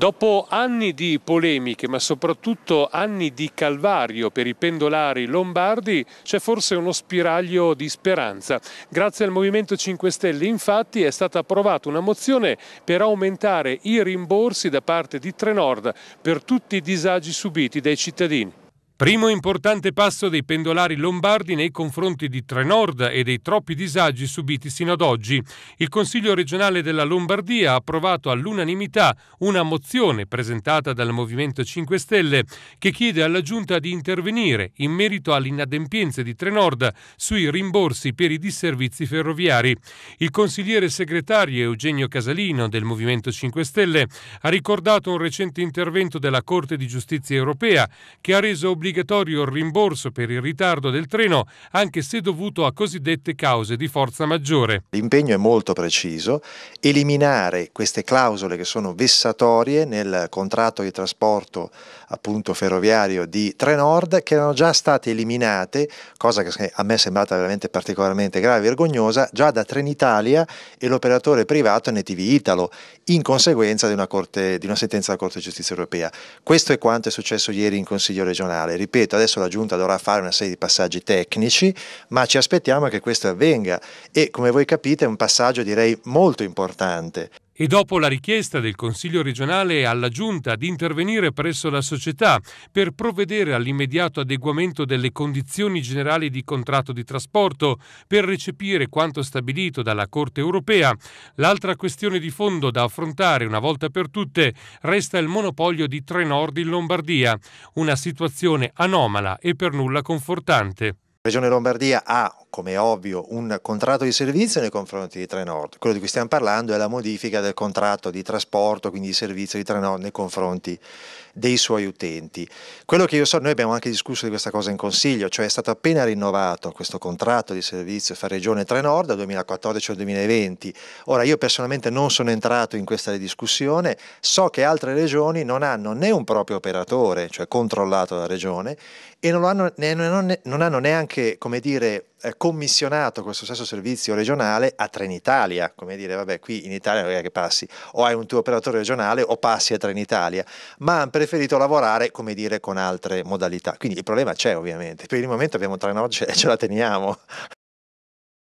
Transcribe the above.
Dopo anni di polemiche, ma soprattutto anni di calvario per i pendolari lombardi, c'è forse uno spiraglio di speranza. Grazie al Movimento 5 Stelle, infatti, è stata approvata una mozione per aumentare i rimborsi da parte di Trenord per tutti i disagi subiti dai cittadini. Primo importante passo dei pendolari lombardi nei confronti di Trenord e dei troppi disagi subiti sino ad oggi. Il Consiglio regionale della Lombardia ha approvato all'unanimità una mozione presentata dal Movimento 5 Stelle che chiede alla Giunta di intervenire in merito all'inadempienza di Trenord sui rimborsi per i disservizi ferroviari. Il consigliere segretario Eugenio Casalino del Movimento 5 Stelle ha ricordato un recente intervento della Corte di Giustizia europea che ha reso obbligatorio obbligatorio il rimborso per il ritardo del treno, anche se dovuto a cosiddette cause di forza maggiore. L'impegno è molto preciso, eliminare queste clausole che sono vessatorie nel contratto di trasporto appunto ferroviario di Trenord che erano già state eliminate, cosa che a me è sembrata veramente particolarmente grave e vergognosa, già da Trenitalia e l'operatore privato NTV Italo, in conseguenza di una, corte, di una sentenza della Corte di Giustizia europea. Questo è quanto è successo ieri in Consiglio regionale ripeto, adesso la Giunta dovrà fare una serie di passaggi tecnici, ma ci aspettiamo che questo avvenga e come voi capite è un passaggio direi molto importante e dopo la richiesta del Consiglio regionale alla Giunta di intervenire presso la società per provvedere all'immediato adeguamento delle condizioni generali di contratto di trasporto per recepire quanto stabilito dalla Corte europea, l'altra questione di fondo da affrontare una volta per tutte resta il monopolio di Trenord in Lombardia, una situazione anomala e per nulla confortante. Regione Lombardia ha, come è ovvio, un contratto di servizio nei confronti di Trenord. Quello di cui stiamo parlando è la modifica del contratto di trasporto, quindi di servizio di Trenord nei confronti dei suoi utenti. Quello che io so, noi abbiamo anche discusso di questa cosa in Consiglio, cioè è stato appena rinnovato questo contratto di servizio fra Regione e Trenord dal 2014 al 2020. Ora io personalmente non sono entrato in questa discussione, so che altre regioni non hanno né un proprio operatore, cioè controllato dalla Regione, e non hanno, non hanno neanche anche, come dire, eh, commissionato questo stesso servizio regionale a Trenitalia, come dire, vabbè, qui in Italia non è che passi, o hai un tuo operatore regionale o passi a Trenitalia, ma hanno preferito lavorare, come dire, con altre modalità. Quindi il problema c'è ovviamente, per il momento abbiamo Trenogge e ce la teniamo,